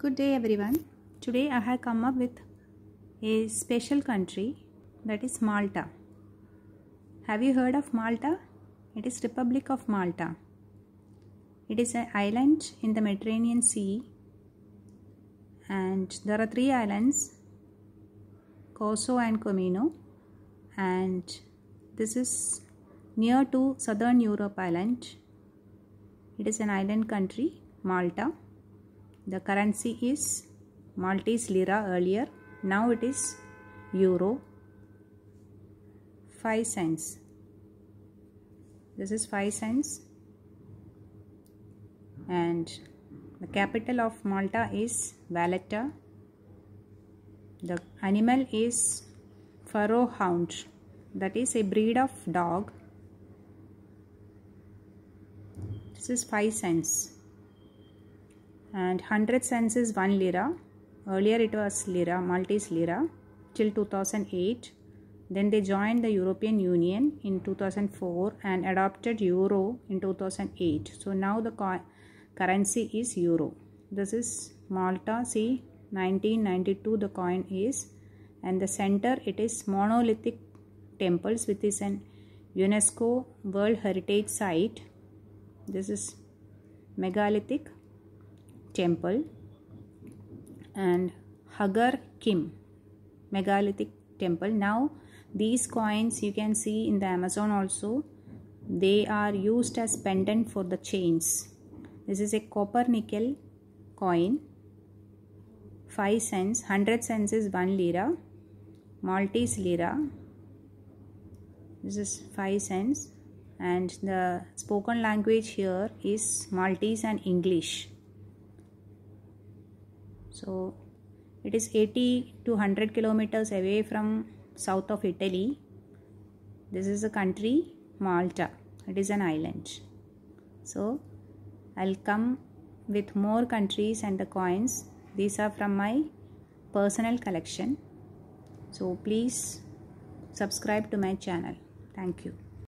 Good day everyone. Today I have come up with a special country that is Malta. Have you heard of Malta? It is Republic of Malta. It is an island in the Mediterranean Sea and there are three islands Corso and Comino and this is near to southern Europe island. It is an island country Malta. The currency is Maltese lira earlier. Now it is euro. 5 cents. This is 5 cents. And the capital of Malta is Valletta. The animal is Furrow Hound. That is a breed of dog. This is 5 cents and 100 cents is 1 lira earlier it was lira maltese lira till 2008 then they joined the european union in 2004 and adopted euro in 2008 so now the currency is euro this is malta see 1992 the coin is and the center it is monolithic temples which is an unesco world heritage site this is megalithic temple and Hagar Kim megalithic temple. Now these coins you can see in the Amazon also. They are used as pendant for the chains. This is a copper nickel coin. 5 cents, 100 cents is 1 lira, Maltese lira. This is 5 cents and the spoken language here is Maltese and English. So it is 80 to 100 kilometers away from south of Italy. This is a country Malta. It is an island. So I'll come with more countries and the coins. These are from my personal collection. So please subscribe to my channel. Thank you.